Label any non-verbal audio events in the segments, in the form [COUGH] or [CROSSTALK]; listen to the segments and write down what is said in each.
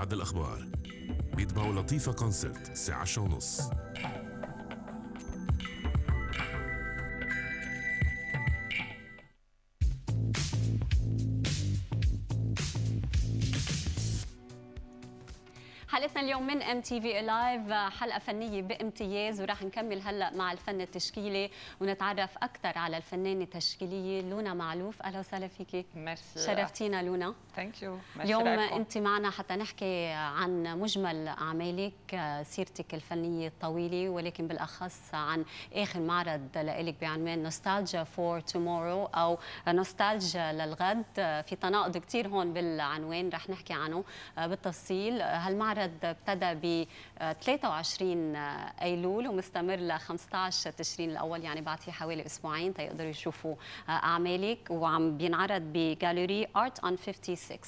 بعد الأخبار بيتبعوا لطيفة كونسرت الساعة 10:30 اليوم من ام تي في لايف حلقه فنيه بامتياز وراح نكمل هلا مع الفن التشكيلي ونتعرف اكثر على الفنانه التشكيليه لونا معلوف اهلا وسهلا فيكي ميرسي شرفتينا لونا ثانك يو اليوم انت معنا حتى نحكي عن مجمل اعمالك سيرتك الفنيه الطويله ولكن بالاخص عن اخر معرض لك بعنوان نوستالجيا فور تومورو او نوستالجيا للغد في تناقض كثير هون بالعنوان رح نحكي عنه بالتفصيل هالمعرض ابتدى ب 23 آه، آه، ايلول ومستمر ل 15 تشرين الاول يعني بعد في حوالي اسبوعين تيقدروا يشوفوا آه، اعمالك وعم بينعرض بجاليري ارت اون 56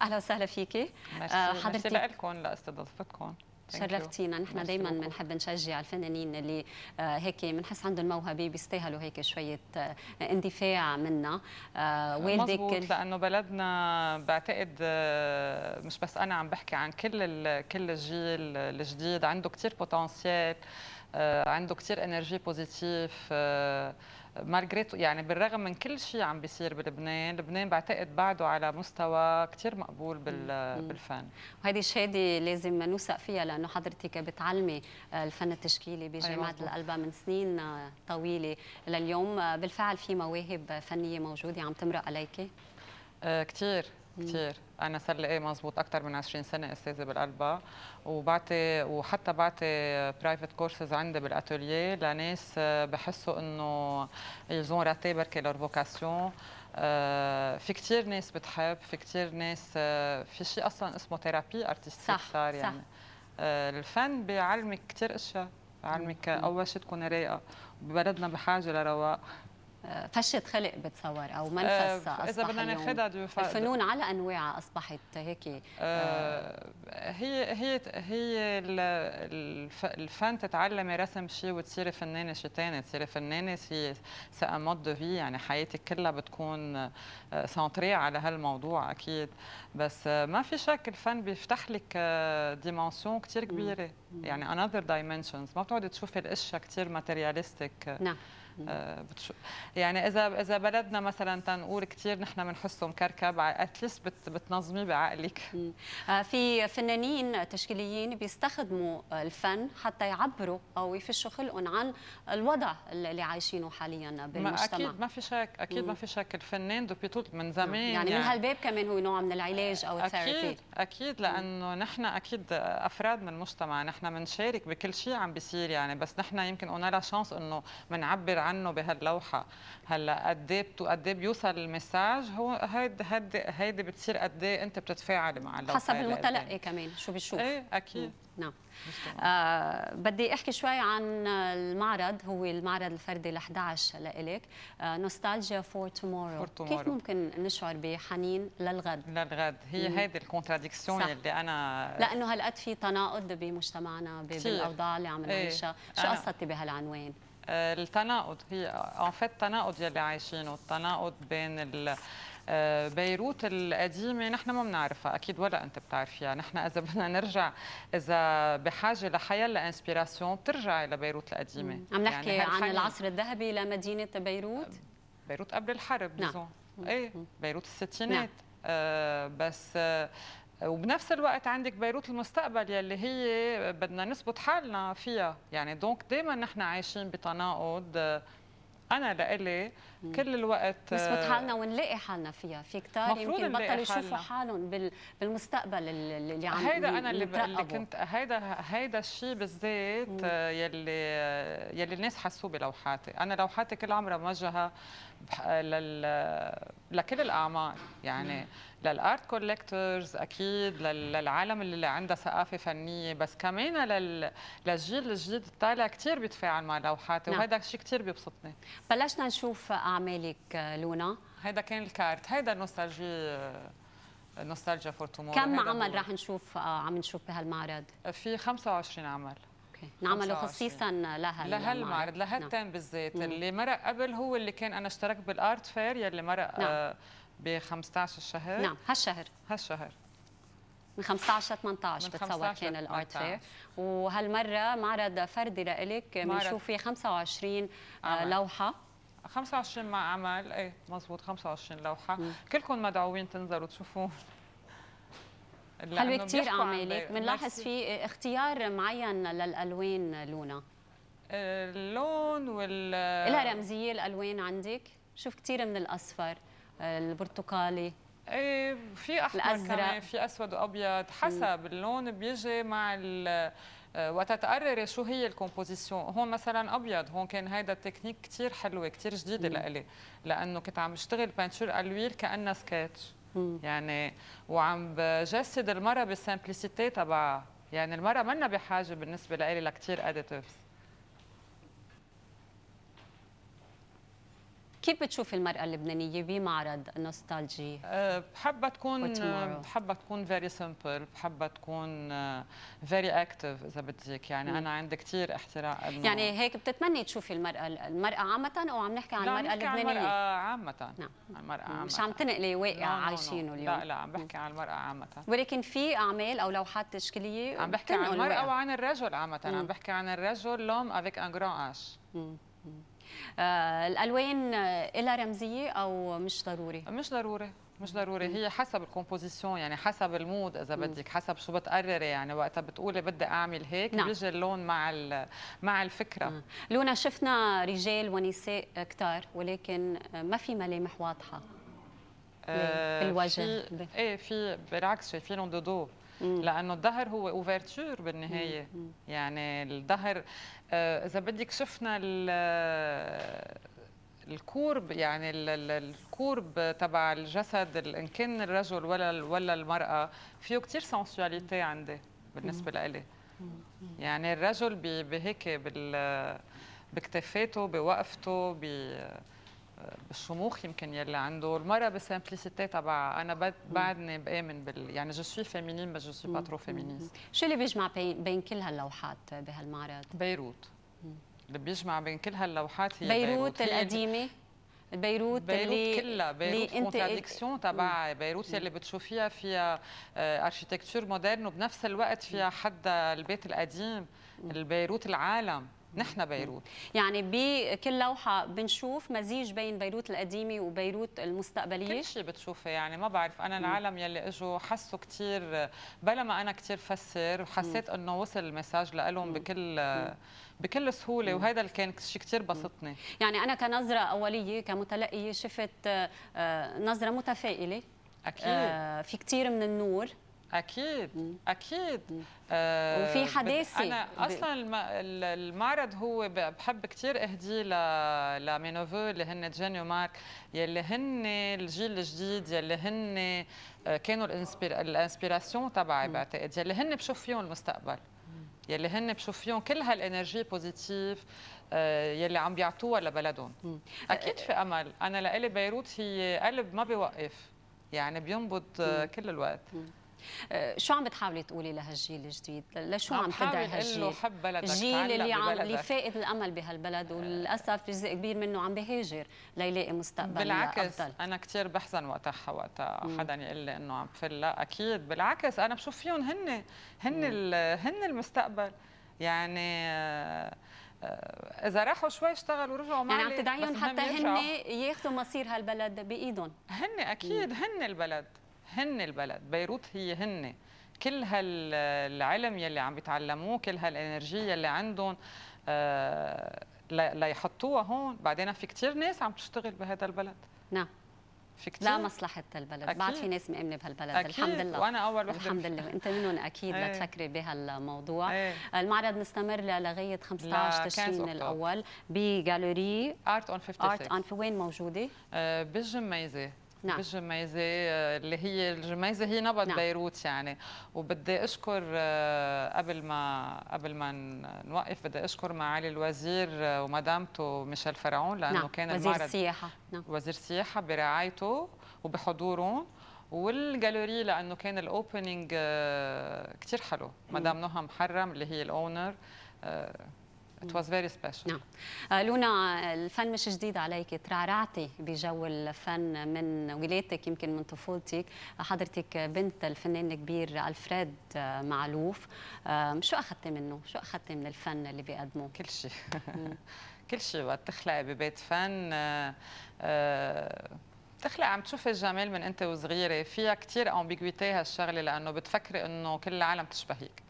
اهلا وسهلا فيكي حضرتك مرسي لكم لاستضافتكم شرفتينا نحن دائما بنحب نشجع الفنانين اللي آه، هيك بنحس عندهم موهبه بيستاهلوا هيك شويه آه، اندفاع منا آه، والدك لانه بلدنا بعتقد مش بس انا عم بحكي عن كل كل الجيل الجديد عنده كثير بوتنسيال عنده كثير انرجي بوزيتيف مارغريت يعني بالرغم من كل شيء عم بيصير بلبنان لبنان بعتقد بعده على مستوى كثير مقبول بال... بالفن وهيدي شهاده لازم نوثق فيها لانه حضرتك بتعلمي آه، الفن التشكيلي بجامعه أيوة. القلبه من سنين آه، طويله لليوم آه، بالفعل في مواهب فنيه موجوده عم تمرق عليكي كثير كثير انا صار لي ايه مزبوط اكثر من 20 سنه استاذه بالقلبه وبعطي وحتى بعطي برايفت كورسز عندي بالاتوليه لناس آه، بحسوا انه يلزون راتي بركي لور فوكاسيون في كثير ناس بتحب في كثير ناس آه، في شيء اصلا اسمه ثيرابي ارتستيك صار يعني صح. آه، الفن بيعلمك كثير اشياء بيعلمك اول شيء تكون رايقه ببلدنا بحاجه لرواق فشة خلق بتصور او آه، منفسة اذا بدنا ناخذها الفنون على انواعها اصبحت هيك آه، آه، هي هي هي الفن تتعلمي رسم شيء وتصيري فنانة شيء ثاني تصيري فنانة شيء سي مود دو في يعني حياتك كلها بتكون سنتري على هالموضوع اكيد بس ما في شك الفن بيفتح لك ديمنسيون كثير كبيرة يعني انذر دايمنشنز ما بتقعدي تشوفي الاشياء كثير ماتيرياليستيك نعم آه، يعني اذا اذا بلدنا مثلا تنقول كثير نحن بنحسه مكركب اتليست بتنظميه بعقلك آه، في فنانين تشكيليين بيستخدموا الفن حتى يعبروا او يفشوا خلقهم عن الوضع اللي عايشينه حاليا بالمجتمع ما اكيد ما في شك اكيد ما في شك الفنان دو من زمان يعني, يعني من هالباب كمان هو نوع من العلاج او الثيرابي اكيد اكيد لانه نحن اكيد افراد من المجتمع نحن بنشارك بكل شيء عم بيصير يعني بس نحن يمكن قلنا لها شانس انه بنعبر عنه بهاللوحه هلا قد ايه قد ايه بيوصل المساج هو هيدي هيدي هيدي بتصير قد ايه انت بتتفاعلي مع اللوحه حسب المتلقي كمان شو بيشوف ايه اكيد نعم آه بدي احكي شوي عن المعرض هو المعرض الفردي ل 11 لإلك نوستالجيا فور تومورو كيف ممكن نشعر بحنين للغد للغد هي هيدي الكونتراديكسيون اللي انا لانه هالقد في تناقض بمجتمعنا بالاوضاع اللي عم إيه. نعيشها شو قصدتي بهالعنوان آه، التناقض هي ان آه، آه، فيت التناقض يلي عايشينه التناقض بين بيروت القديمة نحن ما بنعرفها أكيد ولا أنت بتعرفيها نحن إذا [LAUGHS] بدنا نرجع إذا بحاجة لحيلا انسبيراسيون بترجعي لبيروت القديمة عم نحكي يعني عن العصر الذهبي لمدينة بيروت بيروت قبل الحرب نعم ايه بيروت الستينات نعم. آه بس آه وبنفس الوقت عندك بيروت المستقبل يلي هي بدنا نثبت حالنا فيها يعني دونك دائما نحن عايشين بتناقض انا لإلي كل الوقت نثبت آه، حالنا ونلاقي حالنا فيها في كتار يمكن بطلوا يشوفوا حالهم بالمستقبل اللي عم هيدا انا اللي, اللي كنت هيدا هيدا الشيء بالذات يلي يلي الناس حسوه بلوحاتي انا لوحاتي كل عمرها موجهه لل... لكل الاعمار يعني مم. للارت كولكتورز اكيد للعالم اللي عندها ثقافه فنيه بس كمان للجيل الجديد الطالع كثير بيتفاعل مع لوحاتي نعم. وهذا شيء كثير بيبسطني بلشنا نشوف اعمالك لونا هذا كان الكارت هذا النوستالجي نوستالجيا فور تومورو كم عمل راح نشوف آه، عم نشوف بهالمعرض؟ في 25 عمل نعمله خصيصا لهال لهالمعرض لهالتين نعم. بالذات اللي مرق قبل هو اللي كان انا اشتركت بالارت فير يلي مرق آه، نعم. آه ب 15 شهر نعم هالشهر هالشهر من 15 ل 18 بتصور كان الارت فير وهالمره معرض فردي لإلك بنشوف فيه 25 آه، عمل. لوحه 25 مع عمل اي مزبوط 25 لوحه كلكم مدعوين تنزلوا تشوفون حلوه كثير اعمالك بنلاحظ في اختيار معين للالوان لونا آه، اللون وال لها رمزيه الالوان عندك شوف كثير من الاصفر البرتقالي ايه في احمر الأزرق. كمان في اسود وابيض حسب اللون بيجي مع آه، وقت تقرري شو هي الكومبوزيسيون هون مثلا ابيض هون كان هيدا التكنيك كثير حلوه كثير جديده لإلي لانه كنت عم بشتغل بانتشور الويل كانها سكتش يعني وعم بجسد المره بالسمبلسيتي تبعها يعني المره منا بحاجه بالنسبه لإلي لكثير اديتيفز كيف بتشوفي المرأة اللبنانية بمعرض نوستالجي؟ بحبها تكون بحبها تكون فيري سمبل، بحبها تكون فيري آه، اكتف إذا بدك، يعني مم. أنا عندي كثير احترام يعني هيك بتتمني تشوفي المرأة، المرأة عامة أو عم نحكي عن المرأة اللبنانية؟ عن المرأة عامة نعم المرأة عامة مش عم تنقلي واقع عايشينه اليوم لا لا عم بحكي عن المرأة عامة ولكن في أعمال أو لوحات تشكيلية عم بحكي عن المرأة وعن الرجل عامة، عم بحكي عن الرجل لوم افيك ان جران اش آه، الالوان لها رمزيه او مش ضروري مش ضروري مش ضروري هي حسب الكومبوزيسيون يعني حسب المود اذا بدك حسب شو بتقرري يعني وقتها بتقولي بدي اعمل هيك نعم. بيجي اللون مع مع الفكره مم. لونا شفنا رجال ونساء كثار ولكن ما في ملامح واضحه آه، بالوجه ايه في بالعكس شايفينهم دودو لانه الظهر هو اوفرتشر بالنهايه يعني الظهر آه، اذا بدك شفنا آه، الكورب يعني الكورب تبع الجسد ان كان الرجل ولا ولا المراه فيه كثير سنسواليتي عندي بالنسبه لإلي يعني الرجل بهيك بال بكتفاته بوقفته ب بالشموخ يمكن يلي عنده المراه بالسمبليسيتي تبعها انا بعدني بامن بال يعني جو سوي فيمينين بس جو سوي ترو فيمينيست شو اللي بيجمع بين كل هاللوحات بهالمعرض بيروت اللي بيجمع بين كل هاللوحات هي بيروت, بيروت. القديمه بيروت بيروت كلها بيروت كونتراديكسيون تبع بيروت يلي بتشوفيها فيها اركيتكتشر مودرن آه، وبنفس الوقت فيها حد البيت القديم البيروت العالم نحن بيروت يعني بكل لوحه بنشوف مزيج بين بيروت القديمه وبيروت المستقبليه كل شيء بتشوفه يعني ما بعرف انا العالم يلي اجوا حسوا كثير بلا ما انا كثير فسر وحسيت انه وصل المساج لهم بكل بكل سهوله وهذا اللي كان شيء كثير بسطني يعني انا كنظره اوليه كمتلقيه شفت آه، نظره متفائله اكيد آه، في كثير من النور اكيد اكيد آه، وفي حداثه انا اصلا المعرض هو بحب كثير اهديه لمينوفو اللي هن جيني ومارك يلي هن الجيل الجديد يلي هن آه، كانوا الانسبيراسيون تبعي بعتقد يلي هن بشوف فيهم المستقبل يلي هن بشوف فيهم كل هالانرجي بوزيتيف آه، يلي عم بيعطوها لبلدهم اكيد في امل انا لإلي بيروت هي قلب ما بيوقف يعني بينبض كل الوقت آه، شو عم بتحاولي تقولي لهالجيل الجديد لشو عم, عم تدعي هالجيل حب بلدك الجيل اللي عم اللي فاقد الامل بهالبلد آه. وللاسف جزء كبير منه عم بهاجر ليلاقي مستقبل بالعكس أفضل. انا كثير بحزن وقتها وقت حدا يقول لي انه عم فل لا اكيد بالعكس انا بشوف فيهم هن هن هن المستقبل يعني آه، اذا راحوا شوي اشتغلوا ورجعوا معي يعني عم تدعيهم حتى هن ياخذوا مصير هالبلد بايدهم هن اكيد هن البلد هن البلد بيروت هي هن كل هالعلم يلي عم بيتعلموه كل هالانرجي يلي عندهم آه، ليحطوها هون بعدين في كثير ناس عم تشتغل بهذا البلد نعم في كتير لا مصلحة البلد أكيد. بعد في ناس مأمنة بهالبلد أكيد. الحمد لله وأنا أول وحدة الحمد لله أنت منهم أكيد ايه. لتفكري بهالموضوع ايه. المعرض مستمر لغاية 15 تشرين الأول بجاليري أرت أون 56 أرت أون في وين موجودة؟ آه، بالجميزة نعم. بالجميزة اللي هي الجميزة هي نبض نعم. بيروت يعني وبدي أشكر آه، قبل ما قبل ما نوقف بدي أشكر معالي الوزير آه، ومدامته ميشيل فرعون لأنه نعم. كان وزير المعرض السياحة نعم. وزير السياحة برعايته وبحضوره والجاليري لأنه كان الأوبننج آه، كتير حلو مدام نهى محرم اللي هي الأونر It mm. was very special. نعم. آه، لونا الفن مش جديد عليك، ترعرعتي بجو الفن من ولادتك يمكن من طفولتك، حضرتك بنت الفنان الكبير الفريد آه، معلوف، آه، شو أخذتي منه؟ شو أخذتي من الفن اللي بيقدموه؟ كل شيء [LAUGHS] [LAUGHS] كل شيء وقت تخلقي ببيت فن تخلق عم تشوفي الجمال من انت وصغيره فيها كثير امبيغويتي هالشغله لانه بتفكري انه كل العالم تشبهيك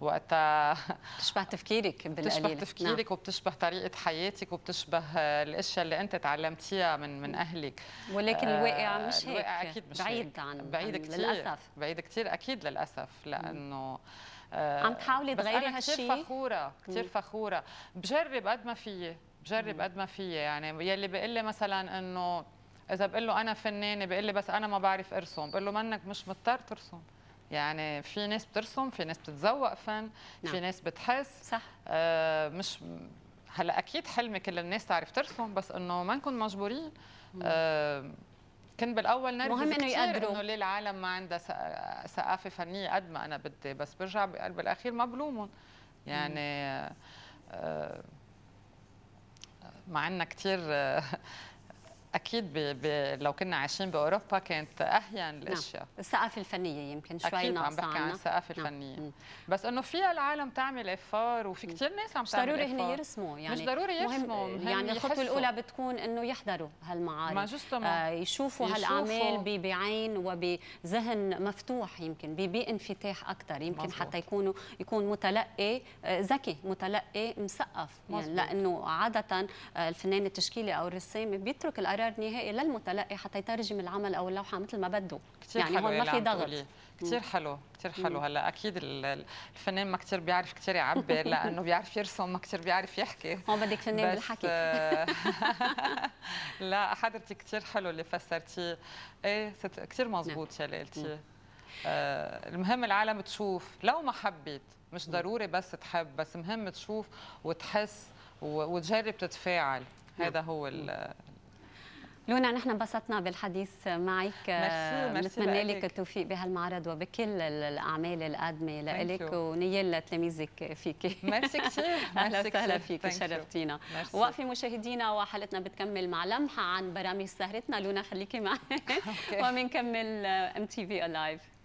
وقتها بتشبه تفكيرك [LAUGHS] بالقليل بتشبه نعم. تفكيرك نعم. وبتشبه طريقه حياتك وبتشبه الاشياء اللي انت تعلمتيها من من اهلك ولكن آه، الواقع مش هيك الواقع اكيد مش بعيد هيك. عن بعيد عن كتير للاسف بعيد كثير اكيد للاسف لانه آه، عم تحاولي تغيري هالشيء كثير فخوره كثير فخوره بجرب قد ما فيي بجرب قد ما فيي يعني يلي بيقول لي مثلا انه اذا بقول له انا فنانه بيقول لي بس انا ما بعرف ارسم بقول له منك مش مضطر ترسم يعني في ناس بترسم في ناس بتتذوق فن نعم. في ناس بتحس صح آه مش هلا اكيد حلمي كل الناس تعرف ترسم بس انه ما نكون مجبورين آه كنت بالاول نرجس مهم انه يقدروا انه ليه العالم ما عندها ثقافه فنيه قد ما انا بدي بس برجع بالاخير ما بلومهم يعني آه،, آه مع عندنا كثير [LAUGHS] اكيد بي بي لو كنا عايشين باوروبا كانت اهين نعم. الاشياء نعم. الثقافه الفنيه يمكن شوي ناقصه اكيد عم بحكي عن الثقافه نعم. الفنيه نعم. بس انه فيها العالم تعمل افار وفي كثير ناس عم تعمل ضروري هن يرسموا يعني مش ضروري يرسموا يعني الخطوه الاولى بتكون انه يحضروا هالمعارض آه يشوفوا, يشوفوا هالاعمال بعين وبذهن مفتوح يمكن بانفتاح اكثر يمكن مزبوط. حتى يكونوا يكون متلقي آه، ذكي متلقي مثقف يعني لانه عاده آه، الفنان التشكيلي او الرسام بيترك الأرض قرار نهائي للمتلقي حتى يترجم العمل او اللوحه مثل ما بده يعني هون ما في ضغط كثير حلو كثير حلو هلا اكيد الفنان ما كثير بيعرف كثير يعبر [LAUGHS] لانه بيعرف يرسم ما كثير بيعرف يحكي هون بدك فنان بالحكي [LAUGHS] لا حضرتك كثير حلو اللي فسرتيه ايه كثير نعم. مظبوط يا ليلتي آه، المهم العالم تشوف لو ما حبت مش ضروري بس تحب بس مهم تشوف وتحس وتجرب تتفاعل نعم. هذا هو لونا نحن انبسطنا بالحديث معك بنتمنى آه، لك التوفيق بهالمعرض وبكل الاعمال القادمه لك ونيل لتلاميذك فيك ميرسي كثير [LAUGHS] اهلا وسهلا فيك شرفتينا وقفي مشاهدينا وحلقتنا بتكمل مع لمحه عن برامج سهرتنا لونا خليكي معنا وبنكمل ام تي في الايف